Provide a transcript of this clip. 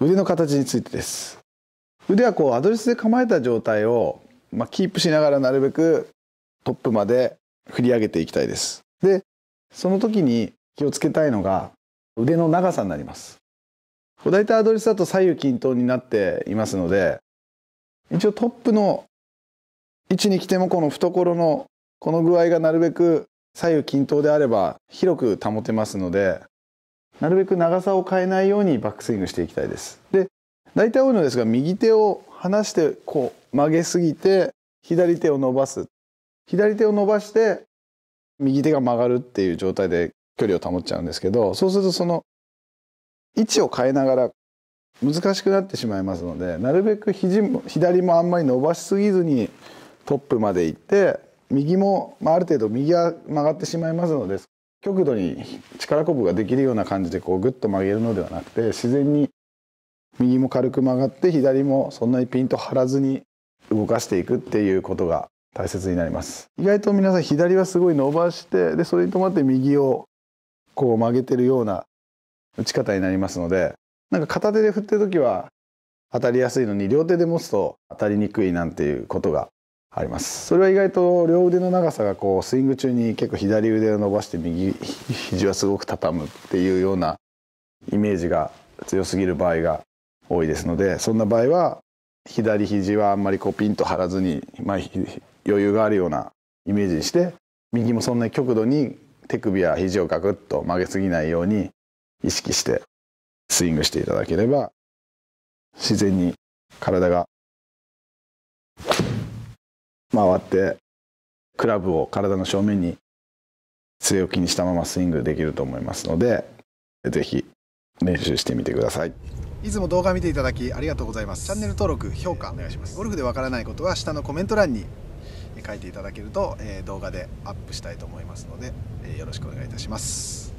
腕の形についてです腕はこうアドレスで構えた状態を、まあ、キープしながらなるべくトップまで振り上げていきたいですでその時に気をつけたいのが腕の長さになります大体アドレスだと左右均等になっていますので一応トップの位置に来てもこの懐のこの具合がなるべく左右均等であれば広く保てますのでなるべく長さを変えないようにバックスイングしていきたいですで大体多いのですが右手を離してこう曲げすぎて左手を伸ばす左手を伸ばして右手が曲がるっていう状態で距離を保っちゃうんですけどそうするとその位置を変えながら難しくなってしまいますのでなるべく肘も左もあんまり伸ばしすぎずにトップまで行って右も、まあ、ある程度右が曲がってしまいますので極度に力こぶができるような感じでこうグッと曲げるのではなくて自然に右も軽く曲がって左もそんなにピンと張らずに動かしていくっていうことが大切になります意外と皆さん左はすごい伸ばしてでそれに伴って右をこう曲げてるような打ち方になりますのでなんか片手で振ってる時は当たりやすいのに両手で持つと当たりにくいなんていうことがありますそれは意外と両腕の長さがこうスイング中に結構左腕を伸ばして右肘はすごく畳むっていうようなイメージが強すぎる場合が多いですのでそんな場合は左肘はあんまりこうピンと張らずに、まあ、余裕があるようなイメージにして右もそんなに極度に手首や肘をガクッと曲げすぎないように意識してスイングしていただければ自然に体が回ってクラブを体の正面に強気にしたままスイングできると思いますのでぜひ練習してみてくださいいつも動画見ていただきありがとうございますチャンネル登録評価お願いしますゴルフでわからないことは下のコメント欄に書いていただけると動画でアップしたいと思いますのでよろしくお願いいたします